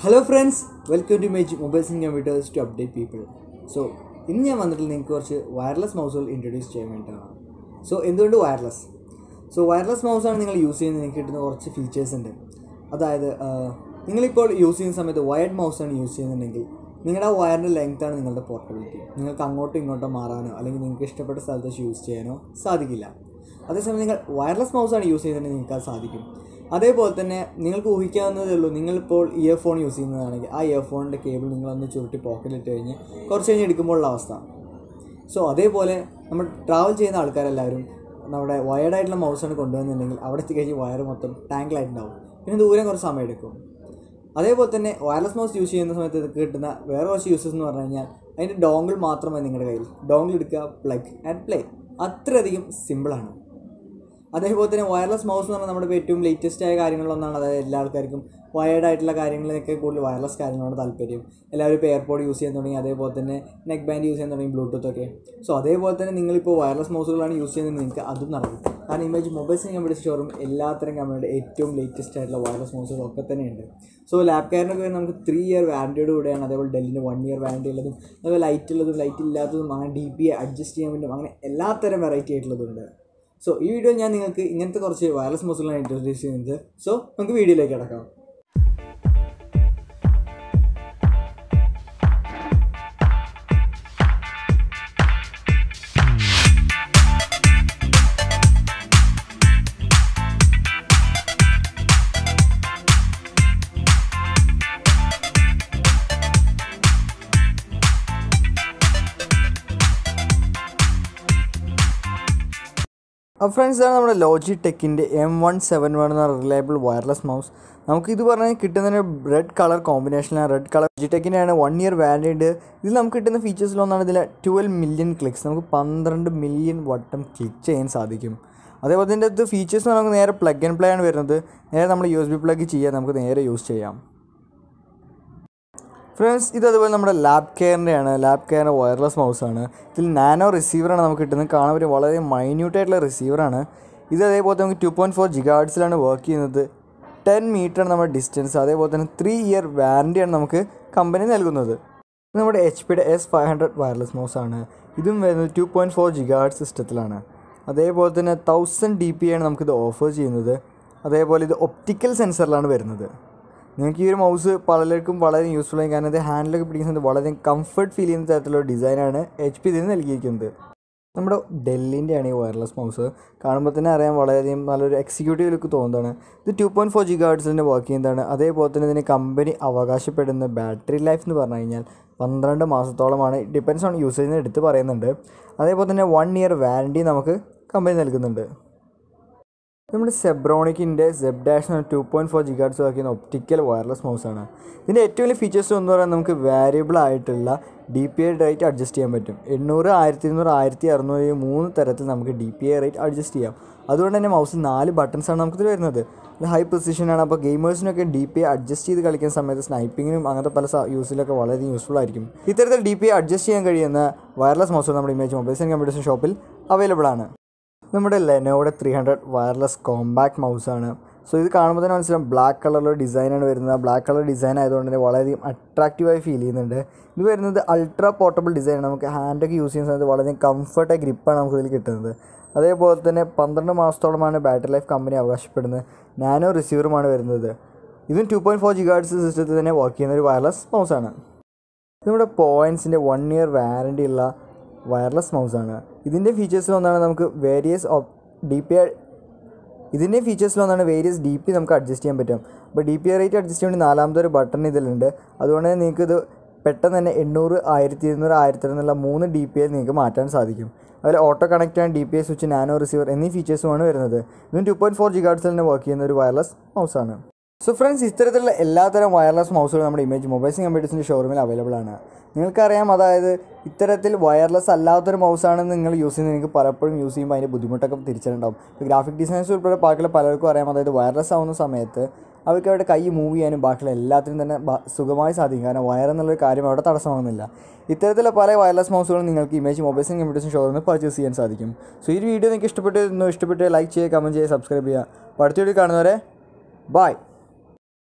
hello friends welcome to image mobile സിംഗ് computers to update people so ഇന്ന് ഞാൻ വന്നിട്ട് നിങ്ങൾക്ക് കുറച്ച് വയർലെസ് മൗസുകൾ ഇൻട്രൊഡ്യൂസ് ചെയ്യാൻ വേണ്ടിയിട്ടാണ് സോ എന്തുകൊണ്ട് വയർലെസ് സോ വയർലെസ് മൗസാണ് നിങ്ങൾ യൂസ് ചെയ്യുന്നത് നിങ്ങൾക്ക് കിട്ടുന്ന കുറച്ച് ഫീച്ചേഴ്സ് ഉണ്ട് അതായത് നിങ്ങളിപ്പോൾ യൂസ് ചെയ്യുന്ന സമയത്ത് വയർഡ് മൗസാണ് യൂസ് ചെയ്യുന്നുണ്ടെങ്കിൽ നിങ്ങളുടെ വയറിൻ്റെ ലെങ്ത്താണ് നിങ്ങളുടെ പോർട്ടബിലിറ്റി നിങ്ങൾക്ക് അങ്ങോട്ടും ഇങ്ങോട്ടും മാറാനോ അല്ലെങ്കിൽ നിങ്ങൾക്ക് ഇഷ്ടപ്പെട്ട സ്ഥലത്ത് വെച്ച് യൂസ് ചെയ്യാനോ സാധിക്കില്ല അതേസമയം നിങ്ങൾ വയർലെസ് മൗസാണ് യൂസ് ചെയ്യുന്നുണ്ടെങ്കിൽ നിങ്ങൾക്ക് അത് സാധിക്കും അതേപോലെ തന്നെ നിങ്ങൾക്ക് ഊഹിക്കാവുന്നതേ ഉള്ളൂ നിങ്ങളിപ്പോൾ ഇയർഫോൺ യൂസ് ചെയ്യുന്നതാണെങ്കിൽ ആ ഇയർഫോണിൻ്റെ കേബിൾ നിങ്ങളൊന്ന് ചുരുട്ടി പോക്കറ്റിലിട്ട് കഴിഞ്ഞ് കുറച്ച് കഴിഞ്ഞ് എടുക്കുമ്പോഴുള്ള അവസ്ഥ സോ അതേപോലെ നമ്മൾ ട്രാവൽ ചെയ്യുന്ന ആൾക്കാരെല്ലാവരും നമ്മുടെ വയർഡ് ആയിട്ടുള്ള മൗസാണ് കൊണ്ടുവന്നിട്ടുണ്ടെങ്കിൽ അവിടെ കഴിഞ്ഞ് വയർ മൊത്തം ടാങ്കിലായിട്ടുണ്ടാവും പിന്നെ ദൂരം കുറച്ച് സമയം എടുക്കും അതേപോലെ തന്നെ വയർലെസ് മൗസ് യൂസ് ചെയ്യുന്ന സമയത്ത് കിട്ടുന്ന വേറെ കുറച്ച് യൂസസ് എന്ന് പറഞ്ഞു കഴിഞ്ഞാൽ അതിൻ്റെ ഡോങ്കിൾ മാത്രമായി നിങ്ങളുടെ കയ്യിൽ ഡോങ്കിൾ എടുക്കുക പ്ലഗ് ആൻഡ് പ്ലേ അത്രയധികം സിമ്പിളാണ് അതേപോലെ തന്നെ വയർലെസ് മൗസ് എന്ന് പറഞ്ഞാൽ നമ്മുടെ ഏറ്റവും ലേറ്റസ്റ്റ് ആയ കാര്യങ്ങളിലൊന്നാണ് അതായത് എല്ലാ ആൾക്കാർക്കും വയേർഡ് ആയിട്ടുള്ള കാര്യങ്ങളിലൊക്കെ കൂടുതൽ വയർലെസ് കാര്യങ്ങളാണ് താല്പര്യം എല്ലാവരും ഇപ്പോൾ എയർപോഡ് യൂസ് ചെയ്യാൻ തുടങ്ങി അതേപോലെ തന്നെ നെക്ക് ബാൻഡ് യൂസ് ചെയ്യാൻ തുടങ്ങി ബ്ലൂടൂത്ത് ഒക്കെ സോ അതേപോലെ തന്നെ നിങ്ങളിപ്പോൾ വയർലെസ് മൗസുകളാണ് യൂസ് ചെയ്യുന്നത് നിങ്ങൾക്ക് അതും നടക്കും കാരണം ഇമേജ് മൊബൈൽസിനെ കമ്പനി ഷോറും എല്ലാത്തരം കമ്പനിയുടെ ഏറ്റവും ലേറ്റസ്റ്റ് ആയിട്ടുള്ള വയർലെസ് മൗസുകളൊക്കെ ഒക്കെ തന്നെയുണ്ട് സോ ലാപ് കെയറിനൊക്കെ നമുക്ക് ത്രീ ഇയർ വാറൻറ്റിയുടെ കൂടെയാണ് അതേപോലെ ഡെല്ലിന് വൺ ഇയർ വാറൻറ്റി ഉള്ളതും അതേപോലെ ലൈറ്റ് ഉള്ളതും ലൈറ്റ് ഇല്ലാത്തതും അങ്ങനെ ഡി പി അഡ്ജസ്റ്റ് ചെയ്യാൻ പറ്റും അങ്ങനെ എല്ലാത്തരം വെറൈറ്റി ആയിട്ടുള്ളതുണ്ട് സോ ഈ വീഡിയോ ഞാൻ നിങ്ങൾക്ക് ഇങ്ങനത്തെ കുറച്ച് വയർലെസ് മസിലാണ് ഇൻട്രൊഡ്യൂസ് ചെയ്യുന്നത് സോ നമുക്ക് വീഡിയോയിലേക്ക് കിടക്കാം അപ്പോൾ ഫ്രണ്ട്സ് ഇതാണ് നമ്മുടെ ലോജി ടെക്കിൻ്റെ എം വൺ സെവൻ വൺ എന്ന റിലയബിൾ വയർലെസ് മൗസ് നമുക്ക് ഇത് പറഞ്ഞാൽ കിട്ടുന്നതിന് റെഡ് കളർ കോമ്പിനേഷനാണ് റെഡ് കളർ ലോജി ടെക്കിൻ്റെ ആണ് വൺ ഇയർ വാലിഡ് ഇതിൽ നമുക്ക് കിട്ടുന്ന ഫീച്ചേഴ്സിലൊന്നാണ് ഇതിൽ ട്വൽവ് മില്യൺ ക്ലിക്സ് നമുക്ക് പന്ത്രണ്ട് മില്യൺ വട്ടം ക്ലിക്ക് ചെയ്യാൻ സാധിക്കും അതേപോലെ ഇതിൻ്റെ അടുത്ത് ഫീച്ചേഴ്സ് നമുക്ക് നേരെ പ്ലഗ് ആൻഡ് പ്ലേ ആണ് വരുന്നത് നേരെ നമ്മൾ യു എസ് ബി പ്ലഗ് ചെയ്യാൻ നമുക്ക് നേരെ യൂസ് ചെയ്യാം ഫ്രണ്ട്സ് ഇത് അതുപോലെ നമ്മുടെ ലാബ് കെയറിൻ്റെയാണ് ലാബ് കെയറിൻ്റെ വയർലെസ് മൗസാണ് ഇതിൽ നാനോ റിസീവറാണ് നമുക്ക് കിട്ടുന്നത് കാണാൻ ഒരു വളരെ മൈന്യൂട്ടായിട്ടുള്ള റിസീവറാണ് ഇത് അതേപോലെ നമുക്ക് ടു പോയിൻറ്റ് ഫോർ ജിഗാർഡ്സിലാണ് വർക്ക് ചെയ്യുന്നത് ടെൻ മീറ്ററാണ് നമ്മുടെ ഡിസ്റ്റൻസ് അതേപോലെ തന്നെ ത്രീ ഇയർ വാറൻറ്റിയാണ് നമുക്ക് കമ്പനി നൽകുന്നത് നമ്മുടെ എച്ച് പിയുടെ എസ് ഫൈവ് ഹൺഡ്രഡ് വയർലെസ് മൗസാണ് ഇതും വരുന്നത് ടു പോയിൻറ്റ് ഫോർ ജിഗാർഡ് സിസ്റ്റത്തിലാണ് അതേപോലെ തന്നെ തൗസൻഡ് ഡി പി ആണ് നമുക്കിത് ഓഫർ ചെയ്യുന്നത് അതേപോലെ ഇത് ഒപ്റ്റിക്കൽ സെൻസറിലാണ് വരുന്നത് നിങ്ങൾക്ക് ഈ ഒരു മൗസ് പലർക്കും വളരെ യൂസ്ഫുൾ ആയി കാരണം അത് ഹാൻഡിലൊക്കെ പിടിക്കുന്നത് വളരെ കംഫർട്ട് ഫീൽ ചെയ്യുന്ന തരത്തിലുള്ള ഡിസൈനാണ് എച്ച് പി ഇതിന് നൽകിയിരിക്കുന്നത് നമ്മുടെ ഡെല്ലിൻ്റെ ആണ് ഈ വയർലെസ് മൗസ് കാണുമ്പോൾ തന്നെ അറിയാൻ വളരെയധികം നല്ലൊരു എക്സിക്യൂട്ടീവ് ലുക്ക് തോന്നുന്നതാണ് ഇത് ടു പോയിൻറ്റ് ഫോർ ജി ഗാർഡ്സിൻ്റെ വർക്ക് ചെയ്യുന്നതാണ് അതേപോലെ തന്നെ ഇതിന് കമ്പനി അവകാശപ്പെടുന്ന ബാറ്ററി ലൈഫ് എന്ന് പറഞ്ഞു കഴിഞ്ഞാൽ പന്ത്രണ്ട് മാസത്തോളമാണ് ഡിപ്പെൻസ് ഓൺ യൂസേജിന് എടുത്ത് പറയുന്നുണ്ട് അതേപോലെ തന്നെ വൺ ഇയർ വാറണ്ടി നമുക്ക് കമ്പനി നൽകുന്നുണ്ട് നമ്മുടെ സെബ്രോണിക്കിൻ്റെ സെബ് ഡാഷ് എന്ന ടു പോയിൻറ്റ് ഫോർ ജിഗാഡ്സ് ആക്കിയ ഒപ്റ്റിക്കൽ വയർലെസ് മൗസാണ് ഇതിൻ്റെ ഏറ്റവും വലിയ ഫീച്ചേഴ്സ് എന്ന് പറഞ്ഞാൽ നമുക്ക് വേരിയബിൾ ആയിട്ടുള്ള D P I rate adjust ചെയ്യാൻ പറ്റും എണ്ണൂറ് ആയിരത്തി ഇരുന്നൂറ് ആയിരത്തി അറുന്നൂറ് മൂന്ന് തരത്തിൽ നമുക്ക് D P I rate adjust ചെയ്യാം അതുകൊണ്ട് തന്നെ മൗസ് നാല് ബട്ടൺസാണ് നമുക്കിത് വരുന്നത് ഹൈ പൊസിഷനാണ് അപ്പോൾ ഗെയിമേഴ്സിനൊക്കെ ഡി പി ഐ അഡ്ജസ്റ്റ് ചെയ്ത് കളിക്കുന്ന സമയത്ത് സ്നൈപ്പിങ്ങിനും അങ്ങനത്തെ പല യൂസിലൊക്കെ വളരെ യൂസ്ഫുൾ ആയിരിക്കും ഇത്തരത്തിൽ ഡി പി ഐ അഡ്ജസ്റ്റ് ചെയ്യാൻ കഴിയുന്ന വയർലെസ് മൗസ് നമ്മുടെ ഇമേജ് മൊബൈൽസ് ആൻഡ് കമ്പ്യൂട്ടേഴ്സ് ഷോപ്പിൽ അവൈലബിൾ ആണ് നമ്മുടെ ലെനോയുടെ ത്രീ ഹൺഡ്രഡ് വയർലെസ് കോമ്പാക്ട് മൗസാണ് സോ ഇത് കാണുമ്പോൾ തന്നെ മനസ്സിലാവും ബ്ലാക്ക് കളറിലുള്ള ഡിസൈനാണ് വരുന്നത് ബ്ലാക്ക് കളർ ഡിസൈൻ ആയതുകൊണ്ട് തന്നെ വളരെയധികം അട്രാക്റ്റീവായി ഫീൽ ചെയ്യുന്നുണ്ട് ഇത് വരുന്നത് അൾട്രാ പോർട്ടബിൾ ഡിസൈനാണ് നമുക്ക് ഹാൻഡൊക്കെ യൂസ് ചെയ്യുന്ന സമയത്ത് വളരെ കംഫർട്ടായി ഗ്രിപ്പാണ് നമുക്ക് ഇതിൽ കിട്ടുന്നത് അതേപോലെ തന്നെ പന്ത്രണ്ട് മാസത്തോളമാണ് ബാറ്ററി ലൈഫ് കമ്പനി അവകാശപ്പെടുന്നത് നാനോ റിസീവറുമാണ് വരുന്നത് ഇതും ടു പോയിൻറ്റ് ഫോർ ഗാർഡ്സ് സിസ്റ്റത്തിൽ തന്നെ വർക്ക് ചെയ്യുന്ന ഒരു വയർലെസ് മൗസാണ് ഇത് നമ്മുടെ പോയിൻസിൻ്റെ വൺ ഇയർ വാറൻറ്റി ഉള്ള വയർലെസ് മൗസാണ് ഇതിൻ്റെ ഫീച്ചേഴ്സിലൊന്നാണ് നമുക്ക് വേരിയസ് ഡി പി ഇതിൻ്റെ ഫീച്ചേഴ്സിലൊന്നാണ് വേരിയസ് ഡി പി നമുക്ക് അഡ്ജസ്റ്റ് ചെയ്യാൻ പറ്റും അപ്പോൾ ഡി പി റേറ്റ് അഡ്ജസ്റ്റ് ചെയ്യുന്ന നാലാമത്തെ ഒരു ബട്ടൺ ഇതിലുണ്ട് അതുകൊണ്ട് തന്നെ നിങ്ങൾക്ക് ഇത് പെട്ടെന്ന് തന്നെ എണ്ണൂറ് ആയിരത്തി ഇരുന്നൂറ് ആയിരത്തി എന്നുള്ള മൂന്ന് ഡി പി ഐ നിങ്ങൾക്ക് മാറ്റാൻ സാധിക്കും അതിൽ ഓട്ടോ കണക്റ്റ് ആണ് D P I switch nano receiver എന്നീ ഫീച്ചേഴ്സുമാണ് വരുന്നത് ഇതും ടു പോയിൻറ്റ് ഫോർ ജിഗാഡ്സിൽ തന്നെ വർക്ക് ചെയ്യുന്ന ഒരു വയർലെസ് മൗസാണ് സോ ഫ്രണ്ട്സ് ഇത്തരത്തിലുള്ള എല്ലാത്തരം വയർലെസ് മൗസുകളും നമ്മുടെ ഇമേജ് മൊബൈൽസ് കമ്പ്യൂട്ടേഴ്സിൻ്റെ ഷോറൂമിൽ അവൈലബിൾ ആണ് നിങ്ങൾക്കറിയാം അതായത് ഇത്തരത്തിൽ വയർലെസ് അല്ലാത്തൊരു മൗസാണ് നിങ്ങൾ യൂസ് ചെയ്യുന്നത് നിങ്ങൾക്ക് പലപ്പോഴും യൂസ് ചെയ്യുമ്പോൾ അതിൻ്റെ ബുദ്ധിമുട്ടൊക്കെ തിരിച്ചറിയുണ്ടാവും ഇപ്പോൾ ഗ്രാഫിക് ഡിസൈൻസ് ഉൾപ്പെടെ ബാക്കിയുള്ള പലർക്കും അറിയാം അതായത് വയർലെസ് ആവുന്ന സമയത്ത് അവർക്ക് അവരുടെ കൈ മൂവ് ചെയ്യാനും ബാക്കിയുള്ള എല്ലാത്തിനും തന്നെ സുഖമായി സാധിക്കും കാരണം വയർ എന്നുള്ളൊരു കാര്യം അവിടെ തടസ്സമാകുന്നില്ല ഇത്തരത്തിലുള്ള പല വയർലെസ് മൗസുകളും നിങ്ങൾക്ക് ഇമേജ് മൊബൈൽസ് കമ്പ്യൂട്ടേഴ്സ് ഷോറിൽ നിന്ന് പർച്ചേസ് ചെയ്യാൻ സാധിക്കും സോ ഈ വീഡിയോ നിങ്ങൾക്ക് ഇഷ്ടപ്പെട്ടിരുന്നു ഇഷ്ടപ്പെട്ട് ലൈക്ക് ചെയ്യുക കമൻറ്റ് ചെയ്യുക സബ്സ്ക്രൈബ് ചെയ്യുക അടുത്ത വീഡിയോ കാണുന്നവരെ ബൈ